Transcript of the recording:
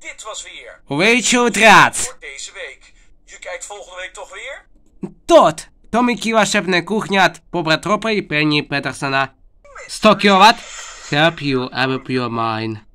Dit was weer. weet het Draat. Voor deze week. Je kijkt volgende week toch weer? Tot. Tommy mi kiła szepnę kuchniat, pobra tropę i preni Petersona. wat? Help you, I will be your mine.